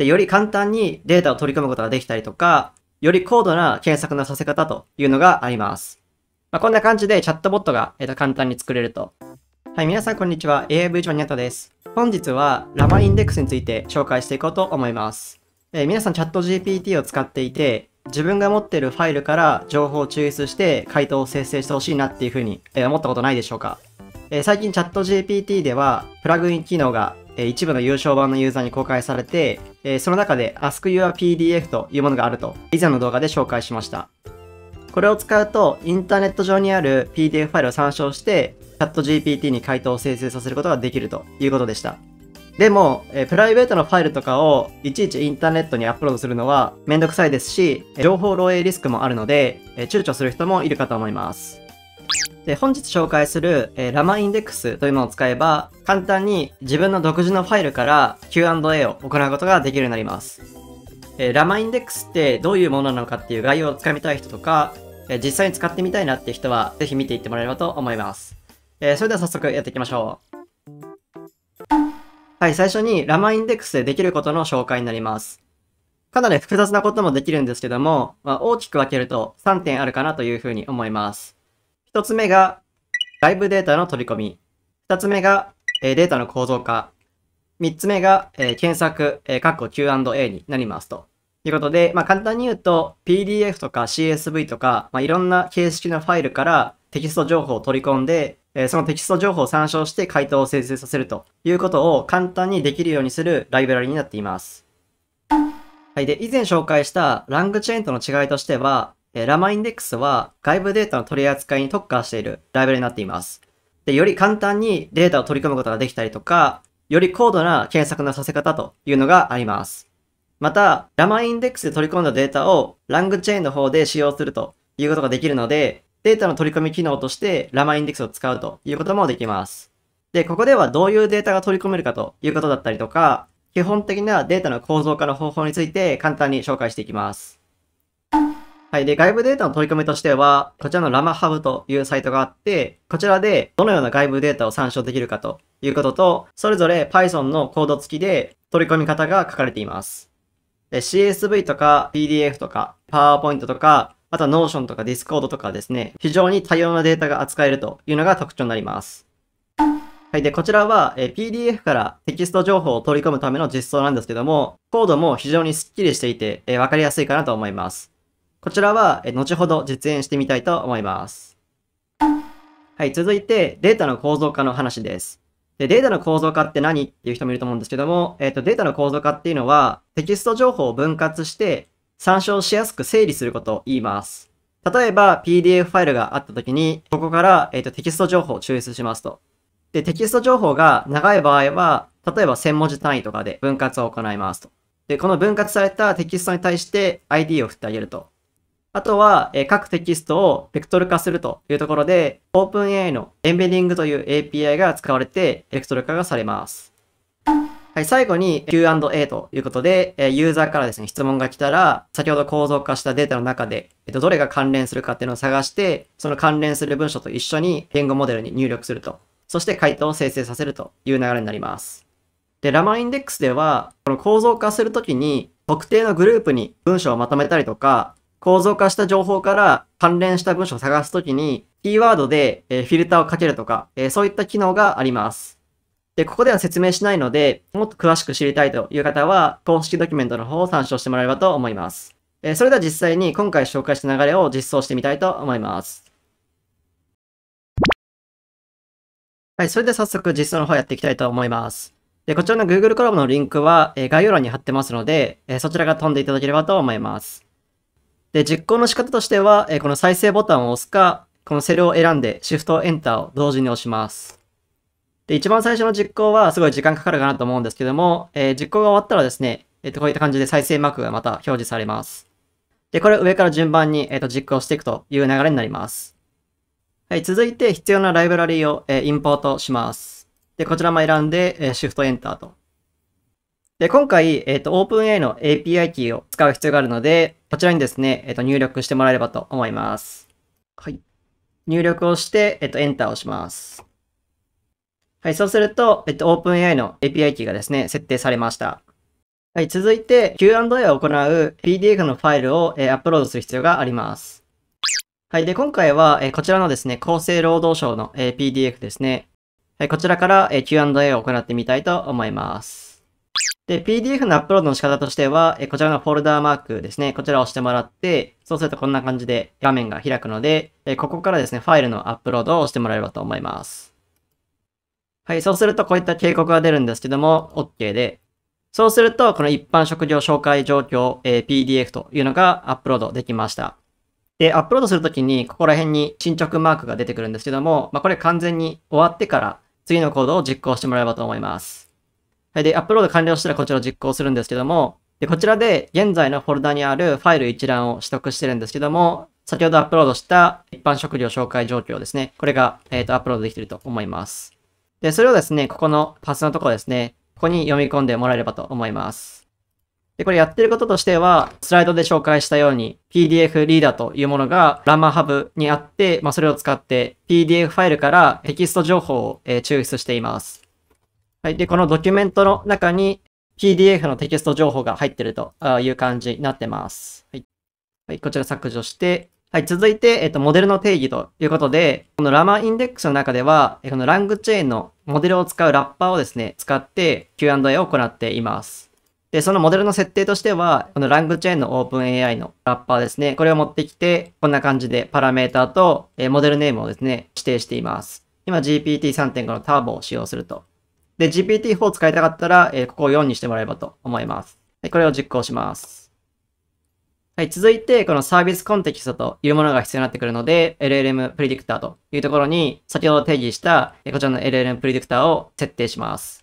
で、より簡単にデータを取り込むことができたりとか、より高度な検索のさせ方というのがあります。まあ、こんな感じでチャットボットが、えー、と簡単に作れると。はい、皆さんこんにちは。AIV ジにニアトです。本日はラマインデックスについて紹介していこうと思います。えー、皆さんチャット GPT を使っていて、自分が持ってるファイルから情報を抽出して回答を生成してほしいなっていうふうに思ったことないでしょうか、えー、最近チャット GPT ではプラグイン機能がえ一部の優勝版のユーザーに公開されて、えその中で AskYourPDF というものがあると、以前の動画で紹介しました。これを使うと、インターネット上にある PDF ファイルを参照して、ChatGPT に回答を生成させることができるということでした。でも、えプライベートのファイルとかをいちいちインターネットにアップロードするのはめんどくさいですし、情報漏洩リスクもあるので、え躊躇する人もいるかと思います。で、本日紹介する、えー、ラマインデックスというものを使えば、簡単に自分の独自のファイルから Q&A を行うことができるようになります。えー、ラマインデックスってどういうものなのかっていう概要をつかみたい人とか、えー、実際に使ってみたいなって人は、ぜひ見ていってもらえればと思います。えそれでは早速やっていきましょう。はい、最初にラマインデックスでできることの紹介になります。かなり複雑なこともできるんですけども、まあ、大きく分けると3点あるかなというふうに思います。1つ目が外部データの取り込み。2つ目が、えデータの構造化。3つ目が、え検索、えー、括弧 Q&A になりますと。いうことで、まあ、簡単に言うと、PDF とか CSV とか、まあ、いろんな形式のファイルからテキスト情報を取り込んで、えそのテキスト情報を参照して回答を生成させるということを簡単にできるようにするライブラリになっています。はい。で、以前紹介したラングチェーンとの違いとしては、えラマインデックスは外部データの取り扱いに特化しているライブラリになっています。で、より簡単にデータを取り込むことができたりとか、より高度な検索のさせ方というのがあります。また、ラマインデックスで取り込んだデータをラングチェーンの方で使用するということができるので、データの取り込み機能としてラマインデックスを使うということもできます。で、ここではどういうデータが取り込めるかということだったりとか、基本的なデータの構造化の方法について簡単に紹介していきます。はい。で、外部データの取り込みとしては、こちらのラマハブというサイトがあって、こちらでどのような外部データを参照できるかということと、それぞれ Python のコード付きで取り込み方が書かれています。CSV とか PDF とか PowerPoint とか、あとは Notion とか Discord とかですね、非常に多様なデータが扱えるというのが特徴になります。はい。で、こちらは、え PDF からテキスト情報を取り込むための実装なんですけども、コードも非常にスッキリしていて、えわかりやすいかなと思います。こちらは、後ほど実演してみたいと思います。はい、続いて、データの構造化の話です。で、データの構造化って何っていう人もいると思うんですけども、えっ、と、データの構造化っていうのは、テキスト情報を分割して、参照しやすく整理することを言います。例えば、PDF ファイルがあった時に、ここから、えっ、と、テキスト情報を抽出しますと。で、テキスト情報が長い場合は、例えば1000文字単位とかで分割を行いますと。で、この分割されたテキストに対して ID を振ってあげると。あとは、え各テキストをベクトル化するというところで、OpenAI のエンベディングという API が使われて、ベクトル化がされます。はい、最後に Q&A ということで、ユーザーからですね、質問が来たら、先ほど構造化したデータの中で、どれが関連するかっていうのを探して、その関連する文章と一緒に言語モデルに入力すると。そして回答を生成させるという流れになります。で、ラマインデックスでは、この構造化するときに、特定のグループに文章をまとめたりとか、構造化した情報から関連した文章を探すときに、キーワードでフィルターをかけるとか、そういった機能があります。で、ここでは説明しないので、もっと詳しく知りたいという方は、公式ドキュメントの方を参照してもらえればと思います。それでは実際に今回紹介した流れを実装してみたいと思います。はい、それでは早速実装の方やっていきたいと思います。で、こちらの Google コラボのリンクは概要欄に貼ってますので、そちらが飛んでいただければと思います。で、実行の仕方としては、えこの再生ボタンを押すか、このセルを選んでシフトエンターを同時に押します。で、一番最初の実行はすごい時間かかるかなと思うんですけども、えー、実行が終わったらですね、えー、と、こういった感じで再生マークがまた表示されます。で、これ上から順番に、えっ、ー、と、実行していくという流れになります。はい、続いて必要なライブラリーを、えインポートします。で、こちらも選んで、え Shift e n とで、今回、えっ、ー、と、OpenAI の API キーを使う必要があるので、こちらにですね、えっ、ー、と、入力してもらえればと思います。はい。入力をして、えっ、ー、と、Enter をします。はい、そうすると、えっ、と、OpenAI の API キーがですね、設定されました。はい、続いて、Q&A を行う PDF のファイルを、えアップロードする必要があります。はい。で、今回は、えこちらのですね、厚生労働省の、え PDF ですね。はい、こちらから、え Q&A を行ってみたいと思います。で、PDF のアップロードの仕方としては、えこちらのフォルダーマークですね、こちらを押してもらって、そうするとこんな感じで画面が開くので、えここからですね、ファイルのアップロードを押してもらえればと思います。はい、そうするとこういった警告が出るんですけども、OK で、そうすると、この一般職業紹介状況、え PDF というのがアップロードできました。で、アップロードするときに、ここら辺に進捗マークが出てくるんですけども、まあ、これ完全に終わってから、次のコードを実行してもらえばと思います。で、アップロード完了したらこちらを実行するんですけども、で、こちらで現在のフォルダにあるファイル一覧を取得してるんですけども、先ほどアップロードした一般食料紹介状況ですね。これが、えっ、ー、と、アップロードできてると思います。で、それをですね、ここのパスのところですね、ここに読み込んでもらえればと思います。で、これやってることとしては、スライドで紹介したように、PDF リーダーというものがラ l a m a h にあって、まあ、それを使って PDF ファイルからテキスト情報を、え抽出しています。はい。で、このドキュメントの中に PDF のテキスト情報が入ってるという感じになってます。はい。はい、こちら削除して、はい、続いて、えっと、モデルの定義ということで、このラマインデックスの中では、このラングチェーンのモデルを使うラッパーをですね、使って Q&A を行っています。で、そのモデルの設定としては、このラングチェーンの OpenAI のラッパーですね、これを持ってきて、こんな感じでパラメータと、えモデルネームをですね、指定しています。今 GPT3.5 のターボを使用するとで、GPT-4 を使いたかったら、えー、ここを4にしてもらえばと思います。い、これを実行します。はい、続いて、このサービスコンテキストというものが必要になってくるので、LLM プレディクターというところに、先ほど定義した、こちらの LLM プレディクターを設定します。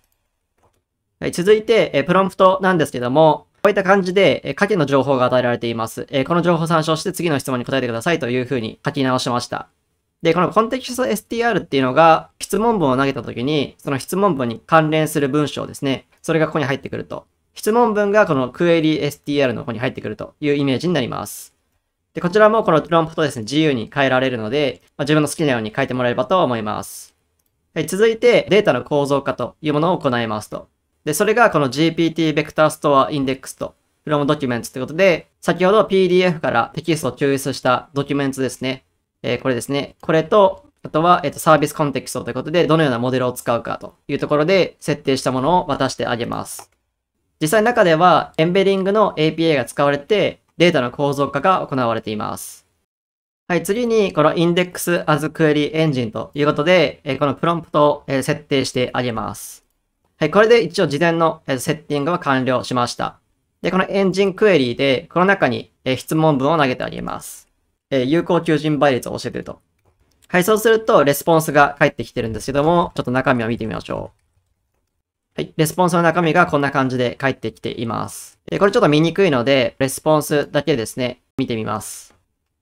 はい、続いて、えプロンプトなんですけども、こういった感じで、え下記の情報が与えられています。えこの情報を参照して次の質問に答えてくださいというふうに書き直しました。で、このコンテキスト STR っていうのが、質問文を投げた時に、その質問文に関連する文章ですね。それがここに入ってくると。質問文がこのクエリ STR の方に入ってくるというイメージになります。で、こちらもこのプロンプトですね、自由に変えられるので、まあ、自分の好きなように書いてもらえればと思います。はい、続いて、データの構造化というものを行いますと。で、それがこの GPT ベクターストアインデックスと from documents ということで、先ほど PDF からテキストを抽出したドキュメントですね。えー、これですね。これと、あとは、えっ、ー、と、サービスコンテキストということで、どのようなモデルを使うかというところで、設定したものを渡してあげます。実際中では、エンベリングの API が使われて、データの構造化が行われています。はい、次に、この Index as Query Engine ということで、えー、このプロンプトを、え設定してあげます。はい、これで一応事前の、えセッティングは完了しました。で、このエンジンクエリーで、この中に、え質問文を投げてあげます。えー、有効求人倍率を教えてると。はい、そうすると、レスポンスが返ってきてるんですけども、ちょっと中身を見てみましょう。はい、レスポンスの中身がこんな感じで返ってきています。えー、これちょっと見にくいので、レスポンスだけですね、見てみます。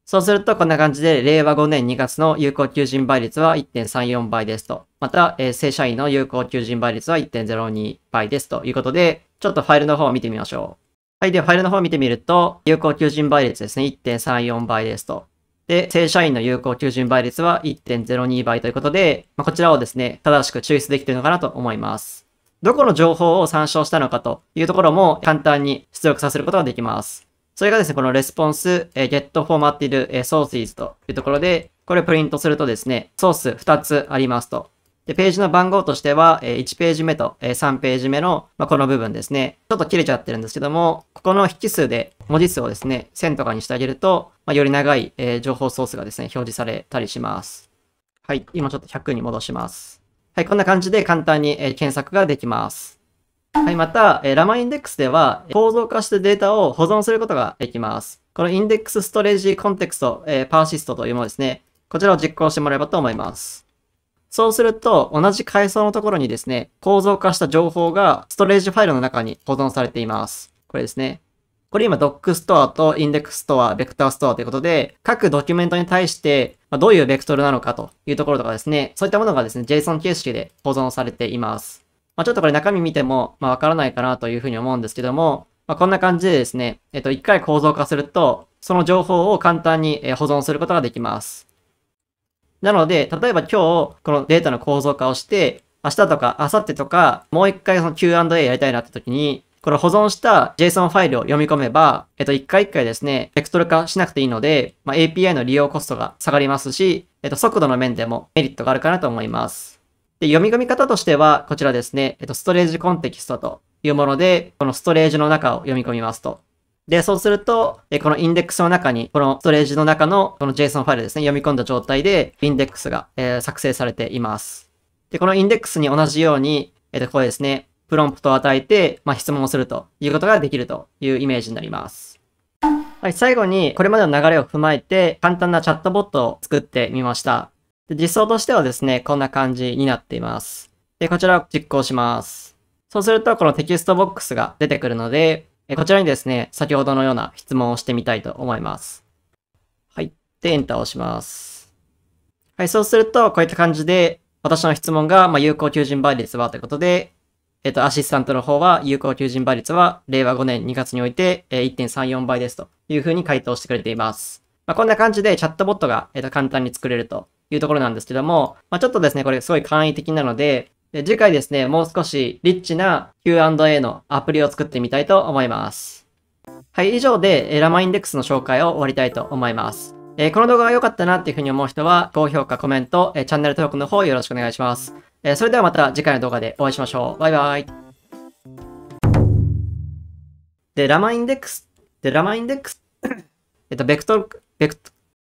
そうすると、こんな感じで、令和5年2月の有効求人倍率は1.34倍ですと。また、えー、正社員の有効求人倍率は1.02倍ですということで、ちょっとファイルの方を見てみましょう。はい。では、ファイルの方を見てみると、有効求人倍率ですね。1.34倍ですと。で、正社員の有効求人倍率は1.02倍ということで、まあ、こちらをですね、正しく抽出できているのかなと思います。どこの情報を参照したのかというところも簡単に出力させることができます。それがですね、このレスポンス、えー、get formatted sources というところで、これをプリントするとですね、ソース2つありますと。で、ページの番号としては、1ページ目と3ページ目の、まこの部分ですね。ちょっと切れちゃってるんですけども、ここの引数で文字数をですね、1000とかにしてあげると、まより長い、え情報ソースがですね、表示されたりします。はい、今ちょっと100に戻します。はい、こんな感じで簡単に、え検索ができます。はい、また、えラマインデックスでは、構造化してデータを保存することができます。このインデックスストレージコンテクスト、えパーシストというものですね。こちらを実行してもらえばと思います。そうすると、同じ階層のところにですね、構造化した情報がストレージファイルの中に保存されています。これですね。これ今、ドックストアとインデックストア、ベクターストアということで、各ドキュメントに対して、どういうベクトルなのかというところとかですね、そういったものがですね、JSON 形式で保存されています。まあ、ちょっとこれ中身見ても、まあ、わからないかなというふうに思うんですけども、まあ、こんな感じでですね、えっと、一回構造化すると、その情報を簡単に保存することができます。なので、例えば今日、このデータの構造化をして、明日とか明後日とか、もう一回その Q&A やりたいなって時に、これ保存した JSON ファイルを読み込めば、えっと、一回一回ですね、ベクトル化しなくていいので、まあ、API の利用コストが下がりますし、えっと、速度の面でもメリットがあるかなと思います。で、読み込み方としては、こちらですね、えっと、ストレージコンテキストというもので、このストレージの中を読み込みますと。で、そうすると、えこのインデックスの中に、このストレージの中のこの JSON ファイルですね、読み込んだ状態で、インデックスが、え作成されています。で、このインデックスに同じように、えっ、と、これですね、プロンプトを与えて、まあ、質問をするということができるというイメージになります。はい、最後に、これまでの流れを踏まえて、簡単なチャットボットを作ってみました。で実装としてはですね、こんな感じになっています。で、こちらを実行します。そうすると、このテキストボックスが出てくるので、こちらにですね、先ほどのような質問をしてみたいと思います。はい。で、エンターを押します。はい、そうすると、こういった感じで、私の質問が、まあ、有効求人倍率はということで、えっ、と、アシスタントの方は、有効求人倍率は、令和5年2月において、え1.34倍ですというふうに回答してくれています。まあ、こんな感じでチャットボットが、えっと簡単に作れるというところなんですけども、まあ、ちょっとですね、これすごい簡易的なので、で次回ですね、もう少しリッチな Q&A のアプリを作ってみたいと思います。はい、以上でラマインデックスの紹介を終わりたいと思います。えー、この動画が良かったなっていうふうに思う人は、高評価、コメント、えー、チャンネル登録の方よろしくお願いします。えー、それではまた次回の動画でお会いしましょう。バイバイ。で、ラマインデックス、で、ラマインデックス、えっと、ベクトル、ベクトル、